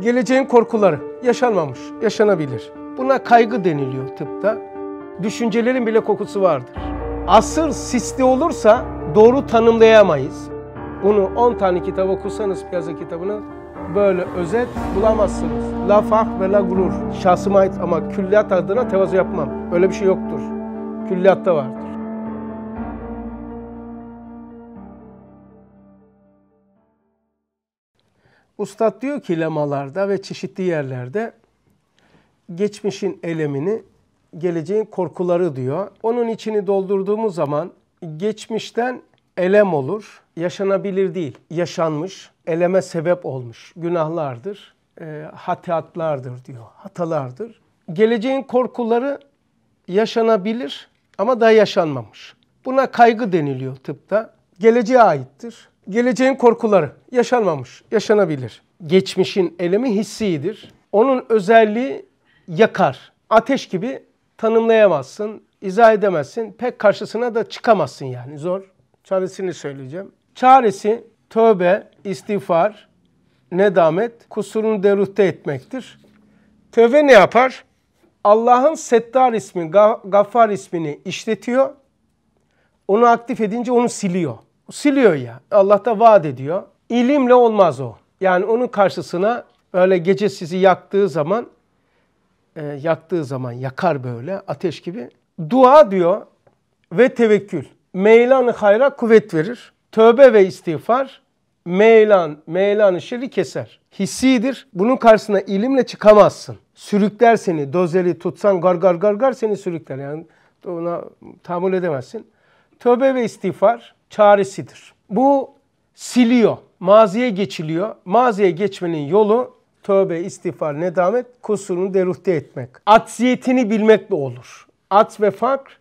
Geleceğin korkuları yaşanmamış, yaşanabilir. Buna kaygı deniliyor tıpta. Düşüncelerin bile kokusu vardır. Asır sisli olursa doğru tanımlayamayız. Bunu 10 tane kitap okursanız piyasa kitabını böyle özet bulamazsınız. La fah ve la gurur. Şahsıma ait ama külliyat adına tevazu yapmam. Öyle bir şey yoktur. Külliyatta vardır. Ustad diyor ki lemalarda ve çeşitli yerlerde geçmişin elemini, geleceğin korkuları diyor. Onun içini doldurduğumuz zaman geçmişten elem olur. Yaşanabilir değil, yaşanmış, eleme sebep olmuş günahlardır, e, hatiatlardır diyor, hatalardır. Geleceğin korkuları yaşanabilir ama daha yaşanmamış. Buna kaygı deniliyor tıpta. Geleceğe aittir. Geleceğin korkuları yaşanmamış, yaşanabilir. Geçmişin elemi hissidir. Onun özelliği yakar. Ateş gibi tanımlayamazsın, izah edemezsin. Pek karşısına da çıkamazsın yani zor. Çaresini söyleyeceğim. Çaresi tövbe, istiğfar, nedamet, kusurunu deruhte etmektir. Tövbe ne yapar? Allah'ın Settar ismi, Gaffar ismini işletiyor. Onu aktif edince onu siliyor siliyor ya. Allah da vaat ediyor. İlimle olmaz o. Yani onun karşısına böyle gece sizi yaktığı zaman e, yaktığı zaman yakar böyle ateş gibi. Dua diyor ve tevekkül. meylan hayra kuvvet verir. Tövbe ve istiğfar meylan, meylan-ı keser. Hissidir. Bunun karşısına ilimle çıkamazsın. Sürükler seni. Dozeli tutsan gar gar gar gar seni sürükler. Yani ona tahammül edemezsin. Tövbe ve istiğfar çaresidir. Bu siliyor, maziye geçiliyor. Maziye geçmenin yolu tövbe, istiğfar, nedamet, kusurunu deruhte etmek. Atsiyetini bilmekle olur. At ve fakr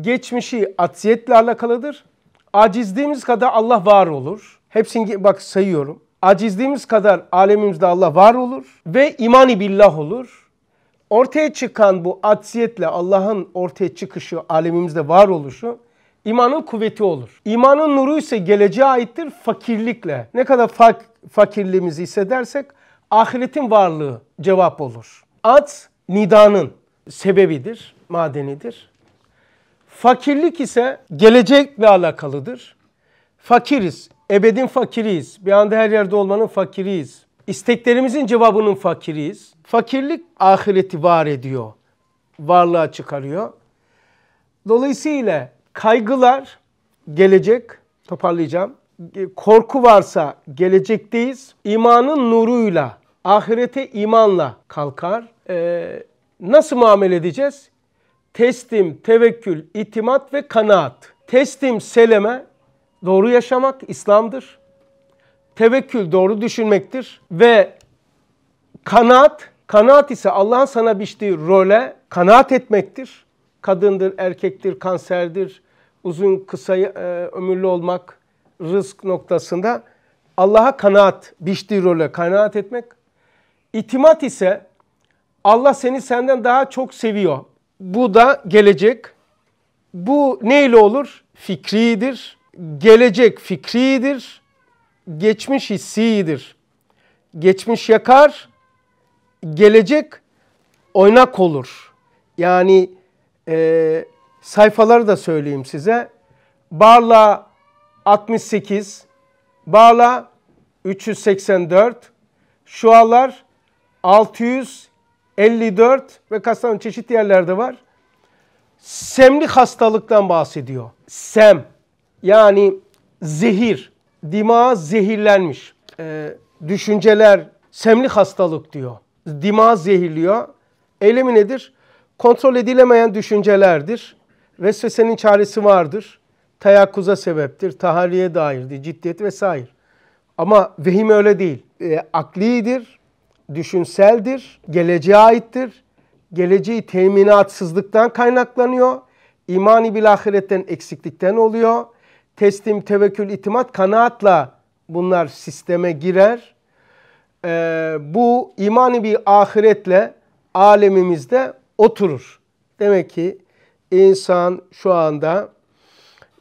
geçmişi atsiyetle alakalıdır. Acizliğimiz kadar Allah var olur. Hepsini bak sayıyorum. Acizliğimiz kadar alemimizde Allah var olur ve imani billah olur. Ortaya çıkan bu atsiyetle Allah'ın ortaya çıkışı, alemimizde var oluşu İmanın kuvveti olur. İmanın nuru ise geleceğe aittir fakirlikle. Ne kadar fak fakirliğimizi hissedersek ahiretin varlığı cevap olur. At nidanın sebebidir, madenidir. Fakirlik ise gelecekle alakalıdır. Fakiriz, ebedin fakiriyiz. Bir anda her yerde olmanın fakiriyiz. İsteklerimizin cevabının fakiriyiz. Fakirlik ahireti var ediyor, varlığa çıkarıyor. Dolayısıyla Kaygılar gelecek, toparlayacağım. Korku varsa gelecekteyiz. İmanın nuruyla, ahirete imanla kalkar. Ee, nasıl muamele edeceğiz? Teslim, tevekkül, itimat ve kanaat. Teslim, seleme, doğru yaşamak İslam'dır. Tevekkül doğru düşünmektir ve kanaat, kanaat ise Allah'ın sana biçtiği role kanaat etmektir kadındır, erkektir, kanserdir, uzun kısa e, ömürlü olmak, rızk noktasında Allah'a kanaat, biştirole kanaat etmek. İtimat ise Allah seni senden daha çok seviyor. Bu da gelecek. Bu neyle olur? Fikridir. Gelecek fikridir. Geçmiş hissidir. Geçmiş yakar. Gelecek oynak olur. Yani e, sayfaları da söyleyeyim size. Barla 68, Barla 384, Şualar 654 ve Kastamonu çeşitli yerlerde var. Semli hastalıktan bahsediyor. Sem yani zehir, dimağa zehirlenmiş. Ee, düşünceler semli hastalık diyor. Dimağı zehirliyor. Eylemi nedir? Kontrol edilemeyen düşüncelerdir. Vesvesenin çaresi vardır. Tayakkuza sebeptir, tahaliye dairdir, ciddiyet vesaire. Ama vehim öyle değil. E, aklidir, düşünseldir, geleceğe aittir. Geleceği teminatsızlıktan kaynaklanıyor. İmani bil ahiretten eksiklikten oluyor. Teslim, tevekkül, itimat, kanaatla bunlar sisteme girer. E, bu imani bir ahiretle alemimizde oturur. Demek ki insan şu anda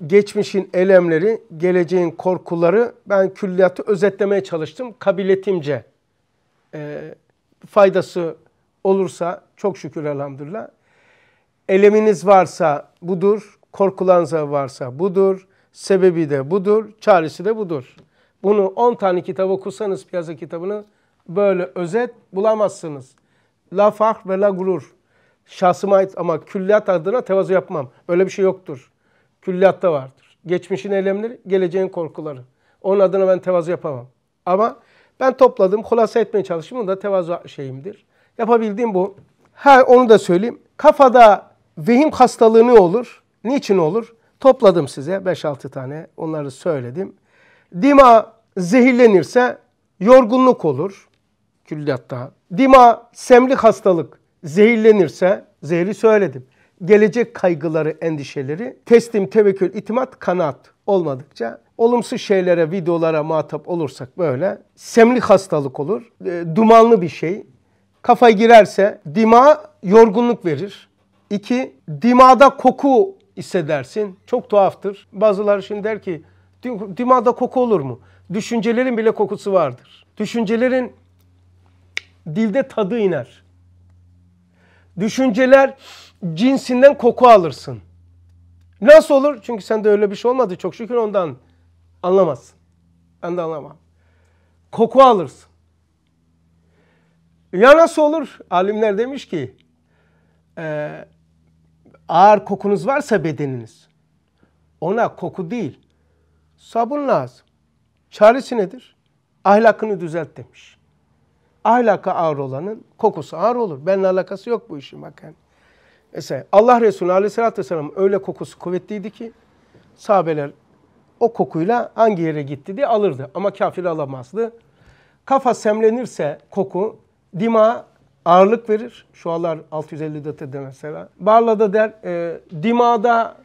geçmişin elemleri, geleceğin korkuları ben külliyatı özetlemeye çalıştım kabiletimce. E, faydası olursa çok şükür elhamdülillah. Eleminiz varsa budur, korkulanza varsa budur, sebebi de budur, çaresi de budur. Bunu 10 tane kitap okursanız piyasa kitabını böyle özet bulamazsınız. La fahr ve la gurur şahsıma ait ama külliyat adına tevazu yapmam. Öyle bir şey yoktur. Külliyatta vardır. Geçmişin eylemleri, geleceğin korkuları. Onun adına ben tevazu yapamam. Ama ben topladım, hulasa etmeye çalıştım. Bu da tevazu şeyimdir. Yapabildiğim bu. Ha onu da söyleyeyim. Kafada vehim hastalığı ne olur? Niçin olur? Topladım size 5-6 tane. Onları söyledim. Dima zehirlenirse yorgunluk olur külliyatta. Dima semlik hastalık zehirlenirse, zehri söyledim. Gelecek kaygıları, endişeleri, teslim, tevekkül, itimat, kanaat olmadıkça olumsuz şeylere, videolara muhatap olursak böyle semli hastalık olur. E, dumanlı bir şey. Kafa girerse dima yorgunluk verir. İki, dimada koku hissedersin. Çok tuhaftır. Bazıları şimdi der ki dimada koku olur mu? Düşüncelerin bile kokusu vardır. Düşüncelerin dilde tadı iner düşünceler cinsinden koku alırsın. Nasıl olur? Çünkü sende öyle bir şey olmadı çok şükür ondan anlamazsın. Ben de anlamam. Koku alırsın. Ya nasıl olur? Alimler demiş ki e, ağır kokunuz varsa bedeniniz ona koku değil sabun lazım. Çaresi nedir? Ahlakını düzelt demiş ahlaka ağır olanın kokusu ağır olur. Benimle alakası yok bu işin bakın. Mesela Allah Resulü Aleyhisselatü vesselam öyle kokusu kuvvetliydi ki sahabeler o kokuyla hangi yere gitti diye alırdı. Ama kafir alamazdı. Kafa semlenirse koku dima ağırlık verir. Şu alar 650'de de mesela. Barla da der e, dimada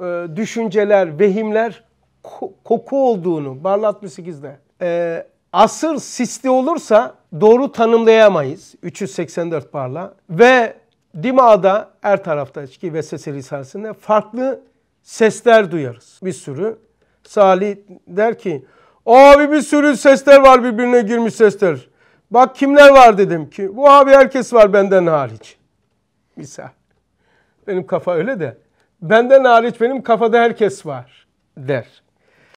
e, düşünceler, vehimler ko- koku olduğunu. Barla 68'de. E, asır sisli olursa doğru tanımlayamayız. 384 parla ve dimağda er taraftaki vesvese risalesinde farklı sesler duyarız. Bir sürü. Salih der ki abi bir sürü sesler var birbirine girmiş sesler. Bak kimler var dedim ki. Bu abi herkes var benden hariç. Misal. Benim kafa öyle de. Benden hariç benim kafada herkes var der.